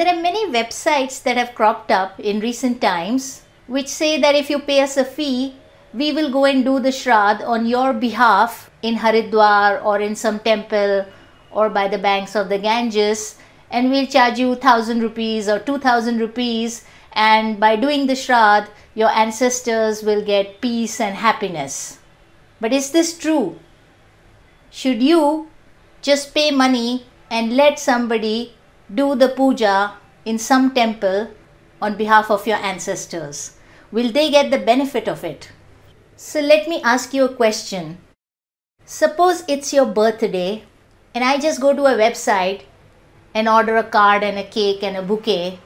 There are many websites that have cropped up in recent times which say that if you pay us a fee, we will go and do the shradh on your behalf in Haridwar or in some temple or by the banks of the Ganges and we'll charge you 1000 rupees or 2000 rupees and by doing the shradh your ancestors will get peace and happiness but is this true should you just pay money and let somebody do the puja in some temple on behalf of your ancestors? Will they get the benefit of it? So let me ask you a question. Suppose it's your birthday and I just go to a website and order a card and a cake and a bouquet.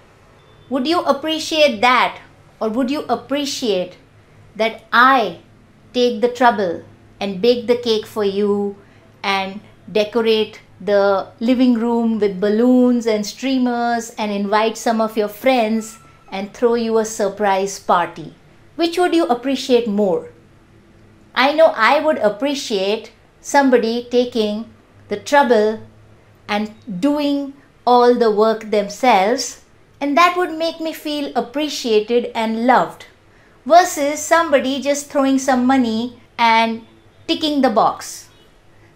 Would you appreciate that or would you appreciate that I take the trouble and bake the cake for you and decorate the living room with balloons and streamers and invite some of your friends and throw you a surprise party. Which would you appreciate more? I know I would appreciate somebody taking the trouble and doing all the work themselves, and that would make me feel appreciated and loved versus somebody just throwing some money and ticking the box.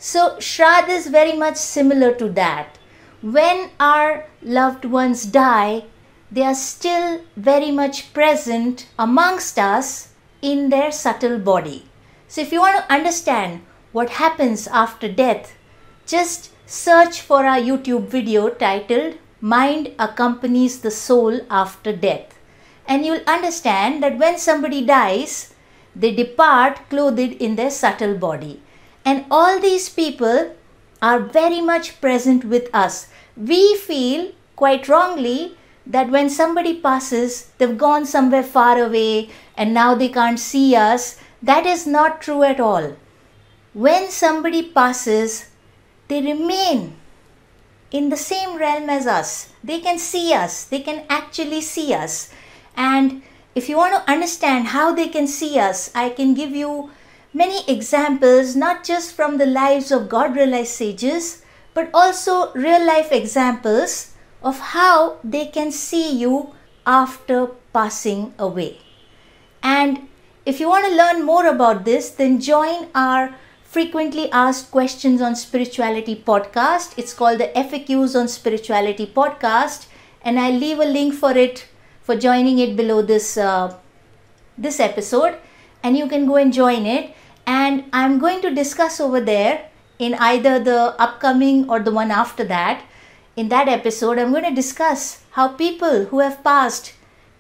So, Shraddha is very much similar to that. When our loved ones die, they are still very much present amongst us in their subtle body. So, if you want to understand what happens after death, just search for our YouTube video titled Mind Accompanies the Soul After Death. And you'll understand that when somebody dies, they depart clothed in their subtle body. And all these people are very much present with us. We feel quite wrongly that when somebody passes, they've gone somewhere far away and now they can't see us. That is not true at all. When somebody passes, they remain in the same realm as us. They can see us, they can actually see us. And if you want to understand how they can see us, I can give you many examples not just from the lives of God realized sages but also real life examples of how they can see you after passing away. And if you want to learn more about this, then join our frequently asked questions on spirituality podcast. It's called the FAQs on spirituality podcast, and I'll leave a link for it for joining it below this uh, this episode, and you can go and join it and I'm going to discuss over there in either the upcoming or the one after that. In that episode, I'm going to discuss how people who have passed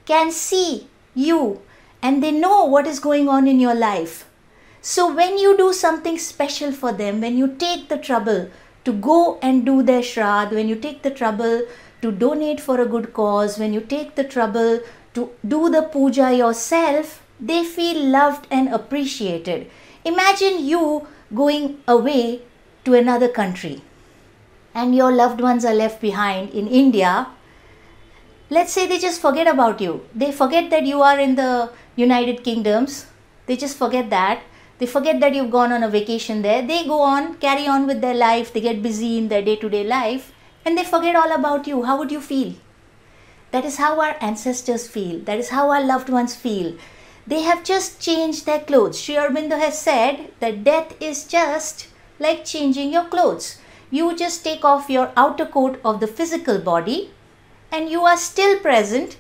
can see you and they know what is going on in your life. So, when you do something special for them, when you take the trouble to go and do their shradh, when you take the trouble to donate for a good cause, when you take the trouble to do the puja yourself, they feel loved and appreciated. Imagine you going away to another country and your loved ones are left behind in India. Let's say they just forget about you. They forget that you are in the United Kingdoms. They just forget that. They forget that you've gone on a vacation there. They go on, carry on with their life. They get busy in their day to day life and they forget all about you. How would you feel? That is how our ancestors feel. That is how our loved ones feel. They have just changed their clothes. Sri Aurobindo has said that death is just like changing your clothes. You just take off your outer coat of the physical body and you are still present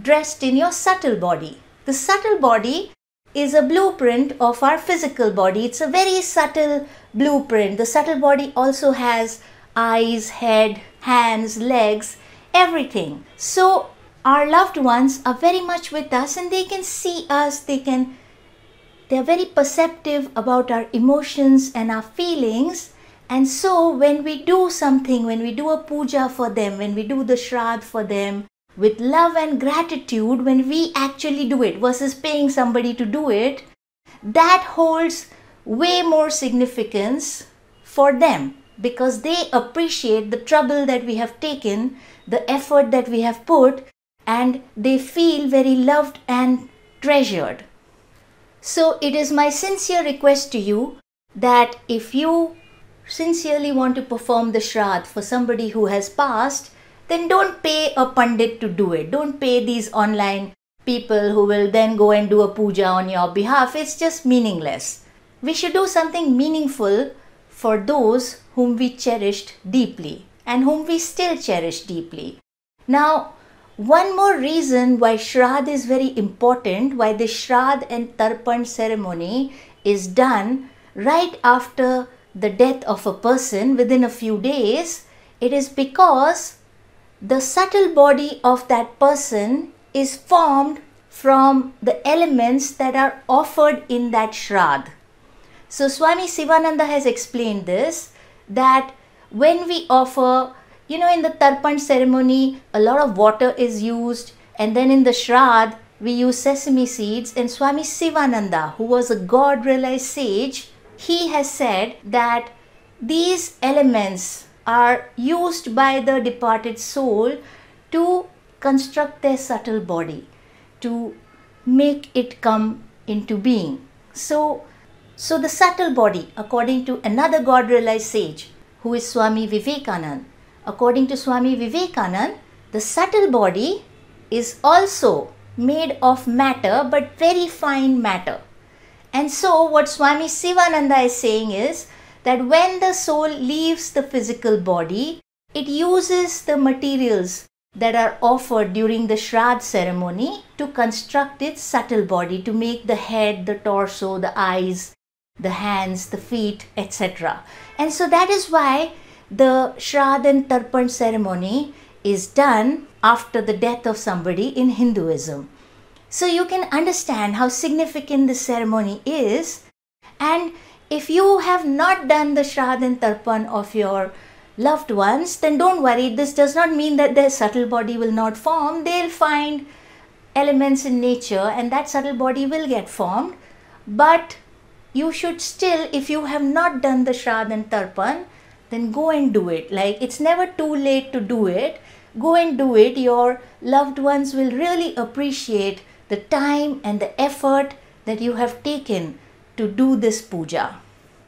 dressed in your subtle body. The subtle body is a blueprint of our physical body. It's a very subtle blueprint. The subtle body also has eyes, head, hands, legs, everything. So our loved ones are very much with us and they can see us they can they're very perceptive about our emotions and our feelings and so when we do something when we do a puja for them when we do the shradh for them with love and gratitude when we actually do it versus paying somebody to do it that holds way more significance for them because they appreciate the trouble that we have taken the effort that we have put and they feel very loved and treasured. So it is my sincere request to you that if you sincerely want to perform the shraddh for somebody who has passed, then don't pay a pandit to do it. Don't pay these online people who will then go and do a puja on your behalf. It's just meaningless. We should do something meaningful for those whom we cherished deeply and whom we still cherish deeply. Now, one more reason why Shraddh is very important, why the Shraddh and Tarpan ceremony is done right after the death of a person within a few days, it is because the subtle body of that person is formed from the elements that are offered in that Shraddh. So Swami Sivananda has explained this that when we offer you know, in the Tarpan ceremony, a lot of water is used, and then in the shrad we use sesame seeds. And Swami Sivananda, who was a God realized sage, he has said that these elements are used by the departed soul to construct their subtle body, to make it come into being. So, so the subtle body, according to another God realized sage, who is Swami Vivekananda, According to Swami Vivekanand, the subtle body is also made of matter but very fine matter. And so, what Swami Sivananda is saying is that when the soul leaves the physical body, it uses the materials that are offered during the shrad ceremony to construct its subtle body, to make the head, the torso, the eyes, the hands, the feet, etc. And so that is why the Shradan Tarpan ceremony is done after the death of somebody in Hinduism. So you can understand how significant this ceremony is. And if you have not done the Shradan Tarpan of your loved ones, then don't worry. This does not mean that their subtle body will not form. They'll find elements in nature and that subtle body will get formed. But you should still, if you have not done the Shradan Tarpan, then go and do it. Like it's never too late to do it. Go and do it. Your loved ones will really appreciate the time and the effort that you have taken to do this puja.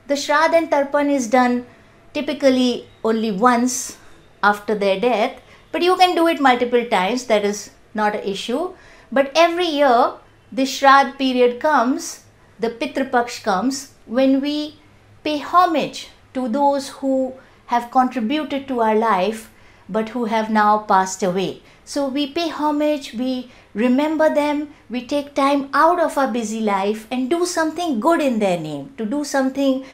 The Shraddha and Tarpan is done typically only once after their death, but you can do it multiple times, that is not an issue. But every year, the Shraddha period comes, the Pitrapaksh Paksh comes, when we pay homage to those who have contributed to our life but who have now passed away. So we pay homage, we remember them, we take time out of our busy life and do something good in their name, to do something,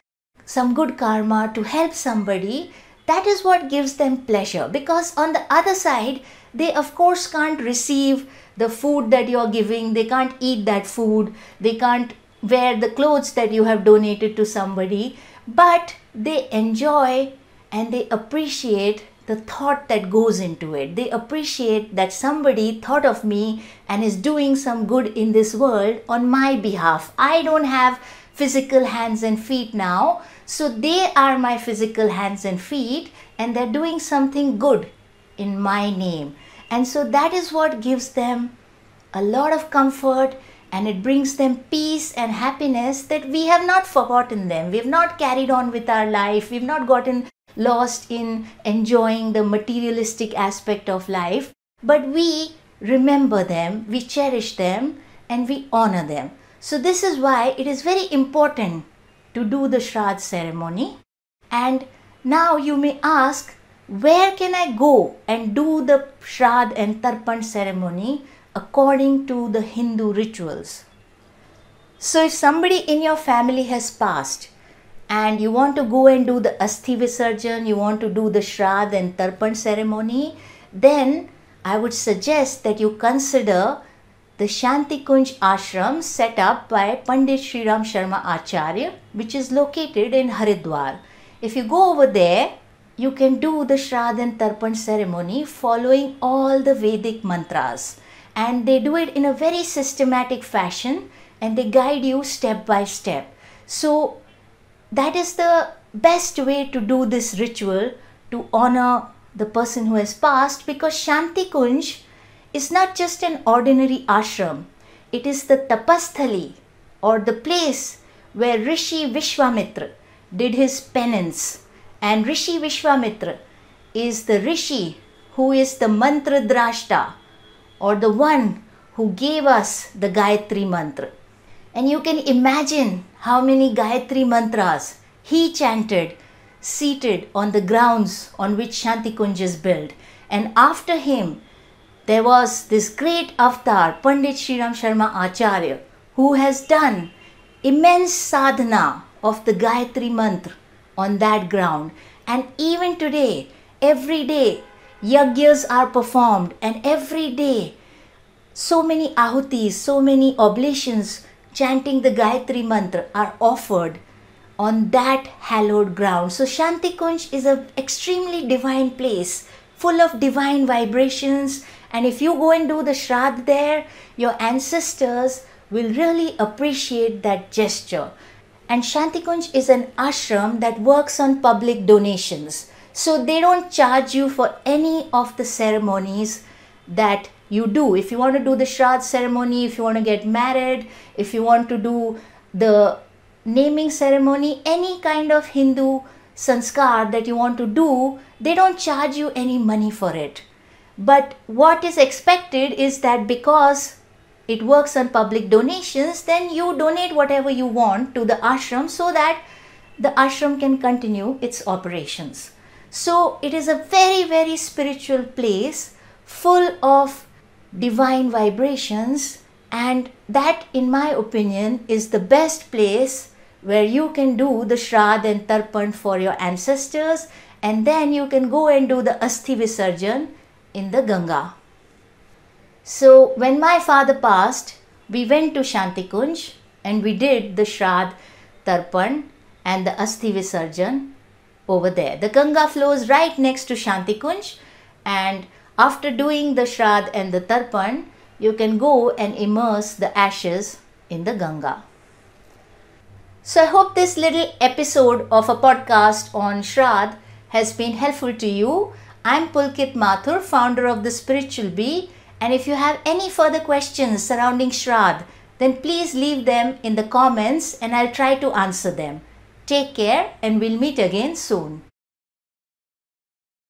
some good karma, to help somebody. That is what gives them pleasure because on the other side, they of course can't receive the food that you're giving, they can't eat that food, they can't wear the clothes that you have donated to somebody, but they enjoy and they appreciate the thought that goes into it. They appreciate that somebody thought of me and is doing some good in this world on my behalf. I don't have physical hands and feet now, so they are my physical hands and feet and they're doing something good in my name. And so that is what gives them a lot of comfort and it brings them peace and happiness that we have not forgotten them. We've not carried on with our life. We've not gotten lost in enjoying the materialistic aspect of life, but we remember them, we cherish them, and we honor them. So, this is why it is very important to do the shrad ceremony. And now you may ask, where can I go and do the shrad and Tarpan ceremony? according to the Hindu rituals. So, if somebody in your family has passed and you want to go and do the Asthi Visarjan, you want to do the Shraddha and Tarpan ceremony, then I would suggest that you consider the Shanti Kunj ashram set up by Pandit Sri Ram Sharma Acharya, which is located in Haridwar. If you go over there, you can do the Shraddha and Tarpan ceremony following all the Vedic mantras and they do it in a very systematic fashion and they guide you step by step. So that is the best way to do this ritual to honor the person who has passed because Shanti Kunj is not just an ordinary ashram. It is the tapasthali or the place where Rishi Vishwamitra did his penance. And Rishi Vishwamitra is the Rishi who is the mantra drashta or the one who gave us the Gayatri Mantra. And you can imagine how many Gayatri Mantras he chanted seated on the grounds on which Shanti Kunj is built. And after him, there was this great avatar, Pandit Sri Sharma Acharya, who has done immense sadhana of the Gayatri Mantra on that ground. And even today, every day, yajnas are performed and every day so many ahutis, so many oblations chanting the Gayatri Mantra are offered on that hallowed ground. So Shanti Kunj is an extremely divine place full of divine vibrations and if you go and do the Shraddha there, your ancestors will really appreciate that gesture. And Shanti Kunj is an ashram that works on public donations. So they don't charge you for any of the ceremonies that you do. If you want to do the Shraddh ceremony, if you want to get married, if you want to do the naming ceremony, any kind of Hindu sanskar that you want to do, they don't charge you any money for it. But what is expected is that because it works on public donations, then you donate whatever you want to the ashram so that the ashram can continue its operations. So it is a very, very spiritual place full of divine vibrations, and that, in my opinion, is the best place where you can do the Shraddh and Tarpan for your ancestors, and then you can go and do the Asthi Visarjan in the Ganga. So, when my father passed, we went to Shantikunj and we did the Shraddh Tarpan and the Asthi Visarjan over there. The Ganga flows right next to Shantikunj and after doing the shrad and the Tarpan, you can go and immerse the ashes in the Ganga. So I hope this little episode of a podcast on shrad has been helpful to you. I'm Pulkit Mathur, founder of The Spiritual Bee. And if you have any further questions surrounding shrad, then please leave them in the comments and I'll try to answer them. Take care and we'll meet again soon.